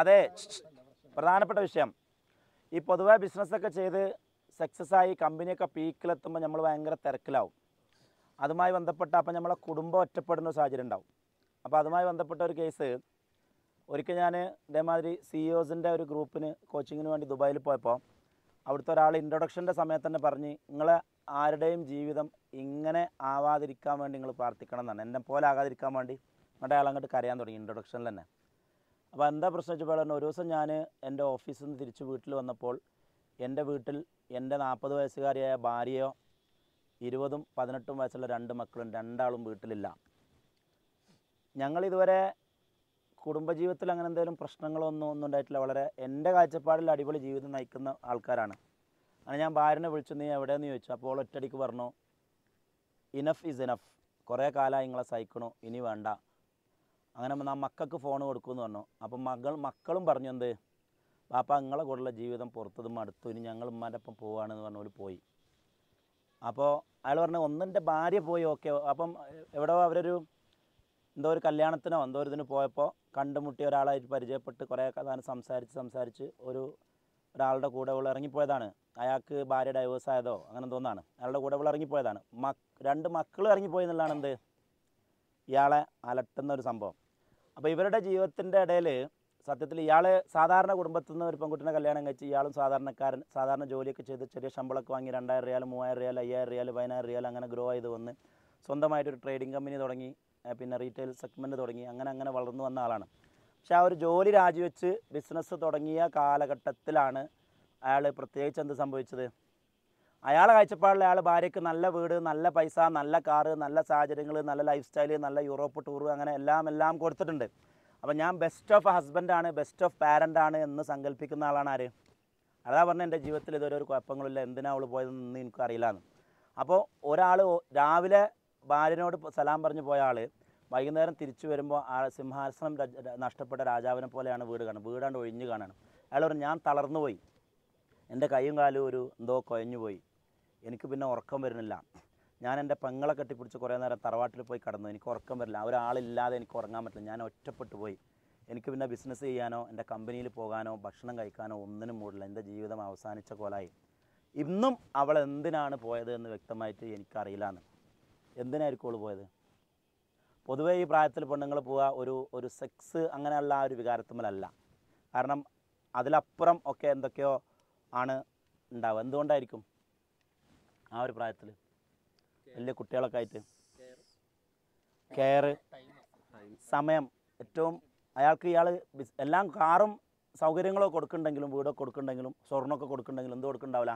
അതെ പ്രധാനപ്പെട്ട വിഷയം ഈ പൊതുവെ ബിസിനസ്സൊക്കെ ചെയ്ത് സക്സസ് ആയി കമ്പനിയൊക്കെ പീക്കിലെത്തുമ്പോൾ നമ്മൾ ഭയങ്കര തിരക്കിലാവും അതുമായി ബന്ധപ്പെട്ട അപ്പം നമ്മളെ കുടുംബം ഒറ്റപ്പെടുന്ന സാഹചര്യം ഉണ്ടാവും അപ്പോൾ അതുമായി ബന്ധപ്പെട്ട ഒരു കേസ് ഒരിക്കൽ ഞാൻ ഇതേമാതിരി സിഇഒസിൻ്റെ e ഒരു ഗ്രൂപ്പിന് കോച്ചിങ്ങിന് വേണ്ടി ദുബായിൽ പോയപ്പോൾ അവിടുത്തെ ഒരാൾ ഇൻട്രൊഡക്ഷൻ്റെ സമയത്ത് തന്നെ പറഞ്ഞ് നിങ്ങൾ ആരുടെയും ജീവിതം ഇങ്ങനെ ആവാതിരിക്കാൻ വേണ്ടി നിങ്ങൾ പ്രാർത്ഥിക്കണം എന്നാണ് എന്നെ പോലെ ആകാതിരിക്കാൻ വേണ്ടി നിങ്ങളുടെ അയാൾ അങ്ങോട്ട് കരയാൻ തുടങ്ങി ഇൻട്രൊഡക്ഷനിൽ തന്നെ അപ്പോൾ എന്താ പ്രശ്നം വെച്ചപ്പോൾ പറഞ്ഞു ഒരു ദിവസം ഞാൻ എൻ്റെ ഓഫീസിൽ നിന്ന് തിരിച്ച് വീട്ടിൽ വന്നപ്പോൾ എൻ്റെ വീട്ടിൽ എൻ്റെ നാൽപ്പത് വയസ്സുകാരിയായ ഭാര്യയോ ഇരുപതും പതിനെട്ടും വയസ്സുള്ള രണ്ട് മക്കളും രണ്ടാളും വീട്ടിലില്ല ഞങ്ങളിതുവരെ കുടുംബജീവിതത്തിൽ അങ്ങനെ എന്തെങ്കിലും പ്രശ്നങ്ങളോ ഒന്നും ഒന്നും ഉണ്ടായിട്ടില്ല വളരെ എൻ്റെ കാഴ്ചപ്പാടിൽ അടിപൊളി ജീവിതം നയിക്കുന്ന ആൾക്കാരാണ് അങ്ങനെ ഞാൻ ഭാര്യനെ വിളിച്ചു നീ എവിടെയെന്ന് ചോദിച്ചു അപ്പോൾ ഒറ്റടിക്ക് പറഞ്ഞു ഇനഫ് ഇസ് ഇനഫ് കുറേ കാലമായി നിങ്ങളെ സഹിക്കണു ഇനി വേണ്ട അങ്ങനെ നാം മക്കൾക്ക് ഫോൺ കൊടുക്കുമെന്ന് പറഞ്ഞു അപ്പം മകൾ മക്കളും പറഞ്ഞു എന്ത് പാപ്പ നിങ്ങളെ കൂടെയുള്ള ജീവിതം പുറത്തതും അടുത്തു ഇനി ഞങ്ങൾ ഉമ്മാൻ്റെ ഒപ്പം പോവുകയാണെന്ന് പറഞ്ഞു പോയി അപ്പോൾ അയാൾ പറഞ്ഞു ഒന്നിൻ്റെ ഭാര്യ പോയി ഓക്കെ അപ്പം എവിടെ അവരൊരു എന്തോ ഒരു കല്യാണത്തിനോ എന്തോ ഒരു ഇതിന് പോയപ്പോൾ കണ്ടുമുട്ടിയ ഒരാളായിട്ട് പരിചയപ്പെട്ട് കുറേ കാലം സംസാരിച്ച് സംസാരിച്ച് ഒരു ഒരാളുടെ കൂടെ ഉള്ള ഇറങ്ങിപ്പോയതാണ് അയാൾക്ക് ഭാര്യ ഡൈവേഴ്സ് ആയതോ അങ്ങനെ തോന്നാണ് അയാളുടെ കൂടെ ഉള്ള ഇറങ്ങിപ്പോയതാണ് മക് രണ്ട് മക്കൾ ഇറങ്ങിപ്പോയി എന്നുള്ളതാണ് എന്ത് ഇയാളെ അലട്ടുന്ന ഒരു സംഭവം അപ്പോൾ ഇവരുടെ ജീവിതത്തിൻ്റെ ഇടയിൽ സത്യത്തിൽ ഇയാൾ സാധാരണ കുടുംബത്തിൽ നിന്ന് ഒരു പെൺകുട്ടിനെ കല്യാണം കഴിച്ച് ഇയാളും സാധാരണക്കാരൻ സാധാരണ ജോലിയൊക്കെ ചെയ്ത് ചെറിയ ശമ്പളമൊക്കെ വാങ്ങി രണ്ടായിരം റിയാൽ മൂവായിരം റിയാൽ അയ്യായിരം റിയാൽ പതിനായിരം റിയാൽ അങ്ങനെ ഗ്രോ ആയത് വന്ന് സ്വന്തമായിട്ടൊരു ട്രേഡിംഗ് കമ്പനി തുടങ്ങി പിന്നെ റീറ്റെയിൽ സെഗ്മെൻറ്റ് തുടങ്ങി അങ്ങനെ അങ്ങനെ വളർന്നു വന്ന ആളാണ് പക്ഷേ ആ ഒരു ജോലി രാജിവെച്ച് ബിസിനസ് തുടങ്ങിയ കാലഘട്ടത്തിലാണ് അയാൾ പ്രത്യേകിച്ച് എന്ത് സംഭവിച്ചത് അയാളെ കാഴ്ചപ്പാടിൽ അയാൾ ഭാര്യയ്ക്ക് നല്ല വീട് നല്ല പൈസ നല്ല കാറ് നല്ല സാഹചര്യങ്ങൾ നല്ല ലൈഫ് സ്റ്റൈല് നല്ല യൂറോപ്പ് ടൂർ അങ്ങനെ എല്ലാം എല്ലാം കൊടുത്തിട്ടുണ്ട് അപ്പോൾ ഞാൻ ബെസ്റ്റ് ഓഫ് ഹസ്ബൻഡാണ് ബെസ്റ്റ് ഓഫ് പാരൻ്റാണ് എന്ന് സങ്കല്പിക്കുന്ന ആളാണ് ആര് അതാ പറഞ്ഞാൽ എൻ്റെ ജീവിതത്തിൽ ഇതുവരെ ഒരു കുഴപ്പങ്ങളില്ല എന്തിനാ അവൾ പോയതെന്ന് എനിക്കറിയില്ല എന്ന് അപ്പോൾ ഒരാൾ രാവിലെ ഭാര്യനോട് സലാം പറഞ്ഞു പോയ ആൾ വൈകുന്നേരം തിരിച്ചു വരുമ്പോൾ ആ സിംഹാസനം നഷ്ടപ്പെട്ട രാജാവിനെ പോലെയാണ് വീട് കാണുന്നത് വീടാണ്ട് ഒഴിഞ്ഞു കാണണം അയാൾ പറഞ്ഞു ഞാൻ തളർന്നു പോയി എൻ്റെ കൈയും കാലും ഒരു എന്തോ കൊയഞ്ഞു പോയി എനിക്ക് പിന്നെ ഉറക്കം വരുന്നില്ല ഞാൻ എൻ്റെ പെങ്ങളെ കെട്ടിപ്പിടിച്ച് കുറേ നേരം തറവാട്ടിൽ പോയി കടന്നു എനിക്ക് ഉറക്കം വരില്ല ഒരാളില്ലാതെ എനിക്ക് ഉറങ്ങാൻ പറ്റില്ല ഞാൻ ഒറ്റപ്പെട്ടു പോയി എനിക്ക് പിന്നെ ബിസിനസ് ചെയ്യാനോ എൻ്റെ കമ്പനിയിൽ പോകാനോ ഭക്ഷണം കഴിക്കാനോ ഒന്നിനും മൂടില്ല എൻ്റെ ജീവിതം അവസാനിച്ച പോലായി ഇന്നും അവൾ എന്തിനാണ് പോയത് എന്ന് വ്യക്തമായിട്ട് എനിക്കറിയില്ല എന്ന് എന്തിനായിരിക്കും അവൾ പോയത് പൊതുവേ ഈ പ്രായത്തിൽ പെണ്ണുങ്ങൾ പോവുക ഒരു ഒരു സെക്സ് അങ്ങനെയുള്ള ആ ഒരു വികാരത്തുമ്മലല്ല കാരണം അതിലപ്പുറം ഒക്കെ എന്തൊക്കെയോ ആണ് ഉണ്ടാവുക എന്തുകൊണ്ടായിരിക്കും ആ ഒരു പ്രായത്തിൽ വലിയ കുട്ടികളൊക്കെ ആയിട്ട് കെയർ സമയം ഏറ്റവും അയാൾക്ക് ഇയാൾ എല്ലാം കാറും സൗകര്യങ്ങളോ കൊടുക്കുന്നുണ്ടെങ്കിലും വീടോ കൊടുക്കുന്നുണ്ടെങ്കിലും സ്വർണ്ണമൊക്കെ കൊടുക്കുന്നുണ്ടെങ്കിലും എന്ത് കൊടുക്കുന്നുണ്ടാവില്ല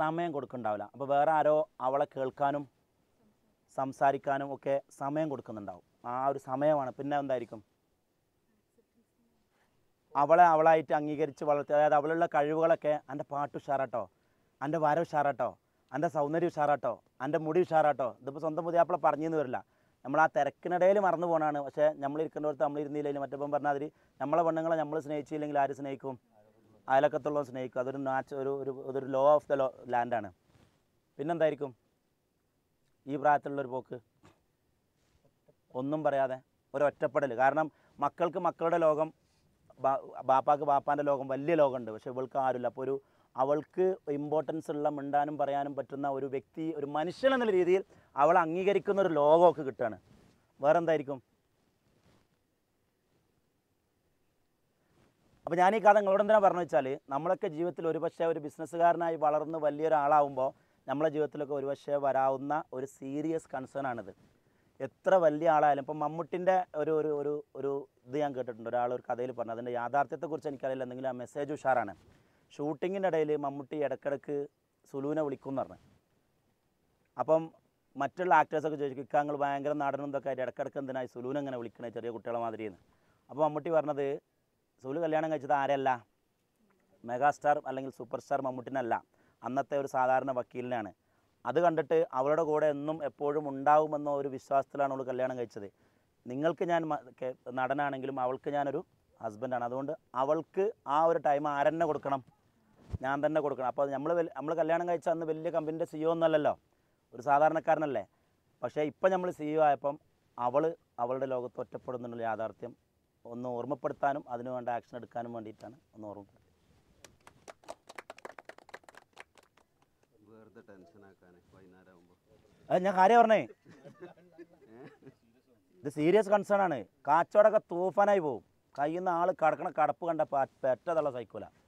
സമയം കൊടുക്കുന്നുണ്ടാവില്ല അപ്പോൾ വേറെ ആരോ അവളെ കേൾക്കാനും സംസാരിക്കാനും ഒക്കെ സമയം കൊടുക്കുന്നുണ്ടാവും ആ ഒരു സമയമാണ് പിന്നെ എന്തായിരിക്കും അവളെ അവളായിട്ട് അംഗീകരിച്ച് വളർത്തി അതായത് അവളുള്ള കഴിവുകളൊക്കെ എൻ്റെ പാട്ട് ഉഷാറാട്ടോ എൻ്റെ വര ഉഷാറാട്ടോ എൻ്റെ സൗന്ദര്യം ഉഷാറാട്ടോ എൻ്റെ മുടി ഉഷാറാട്ടോ ഇതിപ്പോൾ സ്വന്തം മുതിയാപ്പിള പറഞ്ഞെന്ന് വരില്ല നമ്മൾ ആ തിരക്കിനിടയിൽ മറന്നു പോകണമാണ് പക്ഷേ നമ്മൾ ഇരിക്കേണ്ടടുത്ത് നമ്മൾ ഇരുന്നില്ലെങ്കിൽ മറ്റപ്പം പറഞ്ഞാൽ അതിൽ നമ്മളെ പെണ്ണുങ്ങളെ നമ്മൾ സ്നേഹിച്ചില്ലെങ്കിൽ ആര് സ്നേഹിക്കും അയലക്കത്തുള്ളവർ സ്നേഹിക്കും അതൊരു നാച്ച് ഒരു ഒരു ലോ ഓഫ് ദ ലോ ലാൻഡാണ് പിന്നെന്തായിരിക്കും ഈ പ്രായത്തിലുള്ളൊരു പോക്ക് ഒന്നും പറയാതെ ഒരൊറ്റപ്പെടൽ കാരണം മക്കൾക്ക് മക്കളുടെ ലോകം ബാപ്പാക്ക് ബാപ്പാൻ്റെ ലോകം വലിയ ലോകമുണ്ട് പക്ഷേ ഇവൾക്ക് ആരുമില്ല അപ്പോൾ ഒരു അവൾക്ക് ഇമ്പോർട്ടൻസ് ഉള്ള മിണ്ടാനും പറയാനും പറ്റുന്ന ഒരു വ്യക്തി ഒരു മനുഷ്യൻ എന്നുള്ള രീതിയിൽ അവൾ അംഗീകരിക്കുന്ന ഒരു ലോകമൊക്കെ കിട്ടുകയാണ് എന്തായിരിക്കും അപ്പോൾ ഞാൻ ഈ കഥ നിങ്ങളോട് എന്തിനാണ് പറഞ്ഞു വെച്ചാൽ നമ്മളൊക്കെ ജീവിതത്തിൽ ഒരുപക്ഷെ ഒരു ബിസിനസ്സുകാരനായി വളർന്ന് വലിയൊരാളാവുമ്പോൾ നമ്മളെ ജീവിതത്തിലൊക്കെ ഒരുപക്ഷെ വരാവുന്ന ഒരു സീരിയസ് കൺസേൺ ആണിത് എത്ര വലിയ ആളായാലും ഇപ്പം മമ്മൂട്ടിൻ്റെ ഒരു ഒരു ഒരു ഒരു ഇത് ഞാൻ കേട്ടിട്ടുണ്ട് ഒരാൾ ഒരു കഥയിൽ പറഞ്ഞു അതിൻ്റെ യാഥാർത്ഥ്യത്തെക്കുറിച്ച് എനിക്കറിയില്ല എന്തെങ്കിലും ആ മെസ്സേജ് ഉഷാറാണ് ഷൂട്ടിങ്ങിൻ്റെ ഇടയിൽ മമ്മൂട്ടി ഇടക്കിടക്ക് സുലൂനെ വിളിക്കും എന്ന് പറഞ്ഞു അപ്പം മറ്റുള്ള ആക്ടേഴ്സൊക്കെ ചോദിച്ചു ഇക്കാങ്ങൾ ഭയങ്കര നടനും ഇതൊക്കെ ആയിട്ട് ഇടക്കിടക്ക് എന്തിനായി സുലൂൻ അങ്ങനെ വിളിക്കണേ ചെറിയ കുട്ടികളെ എന്ന് അപ്പോൾ മമ്മൂട്ടി പറഞ്ഞത് സുലു കല്യാണം കഴിച്ചത് ആരല്ല മെഗാസ്റ്റാർ അല്ലെങ്കിൽ സൂപ്പർ സ്റ്റാർ മമ്മൂട്ടിനല്ല അന്നത്തെ ഒരു സാധാരണ വക്കീലിനാണ് അത് കണ്ടിട്ട് അവളുടെ കൂടെ എന്നും എപ്പോഴും ഉണ്ടാവുമെന്ന ഒരു വിശ്വാസത്തിലാണ് അവൾ കല്യാണം കഴിച്ചത് നിങ്ങൾക്ക് ഞാൻ നടനാണെങ്കിലും അവൾക്ക് ഞാനൊരു ഹസ്ബൻഡാണ് അതുകൊണ്ട് അവൾക്ക് ആ ഒരു ടൈം ആരെന്നെ കൊടുക്കണം ഞാൻ തന്നെ കൊടുക്കണം അപ്പോൾ നമ്മൾ നമ്മൾ കല്യാണം കഴിച്ച അന്ന് വലിയ കമ്പനിൻ്റെ സി ഒന്നല്ലല്ലോ ഒരു സാധാരണക്കാരനല്ലേ പക്ഷേ ഇപ്പം നമ്മൾ സിഇഒ ആയപ്പം അവൾ അവളുടെ ലോകത്ത് ഒറ്റപ്പെടുന്നുള്ള യാഥാർത്ഥ്യം ഒന്ന് ഓർമ്മപ്പെടുത്താനും വേണ്ട ആക്ഷൻ എടുക്കാനും വേണ്ടിയിട്ടാണ് ഒന്ന് ഓർമ്മപ്പെടുത്തുന്നത് ഞാൻ കാര്യം പറഞ്ഞേ ഇത് സീരിയസ് കൺസേൺ ആണ് കാച്ചോടൊക്കെ തൂഫാനായി പോവും കയ്യിൽ നിന്ന് ആൾ കടക്കണ കടപ്പ് കണ്ടപ്പോൾ പെറ്റതുള്ള സൈക്കോലാണ്